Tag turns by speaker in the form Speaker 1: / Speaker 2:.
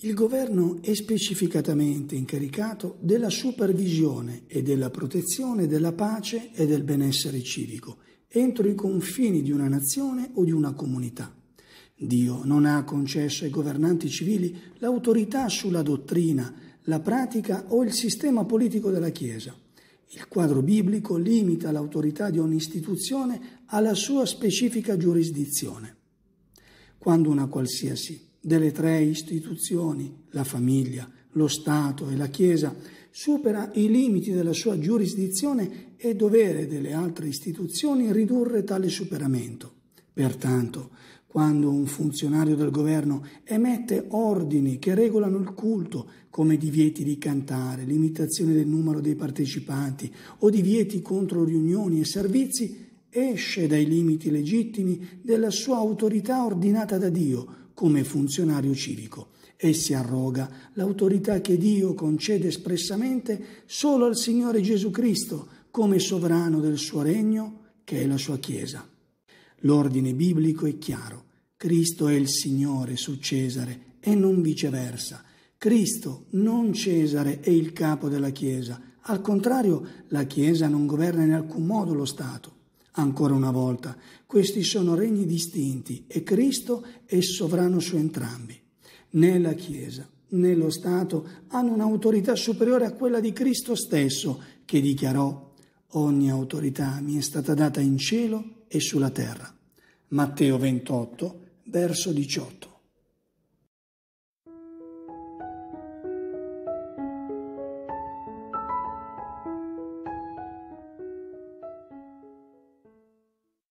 Speaker 1: Il governo è specificatamente incaricato della supervisione e della protezione della pace e del benessere civico entro i confini di una nazione o di una comunità. Dio non ha concesso ai governanti civili l'autorità sulla dottrina, la pratica o il sistema politico della Chiesa. Il quadro biblico limita l'autorità di ogni istituzione alla sua specifica giurisdizione. Quando una qualsiasi delle tre istituzioni, la famiglia, lo Stato e la Chiesa, supera i limiti della sua giurisdizione e dovere delle altre istituzioni ridurre tale superamento. Pertanto, quando un funzionario del governo emette ordini che regolano il culto, come divieti di cantare, limitazione del numero dei partecipanti o divieti contro riunioni e servizi, esce dai limiti legittimi della sua autorità ordinata da Dio, come funzionario civico e si arroga l'autorità che Dio concede espressamente solo al Signore Gesù Cristo come sovrano del suo regno, che è la sua Chiesa. L'ordine biblico è chiaro. Cristo è il Signore su Cesare e non viceversa. Cristo, non Cesare, è il capo della Chiesa. Al contrario, la Chiesa non governa in alcun modo lo Stato ancora una volta. Questi sono regni distinti e Cristo è sovrano su entrambi. Né la Chiesa né lo Stato hanno un'autorità superiore a quella di Cristo stesso, che dichiarò ogni autorità mi è stata data in cielo e sulla terra. Matteo 28, verso 18.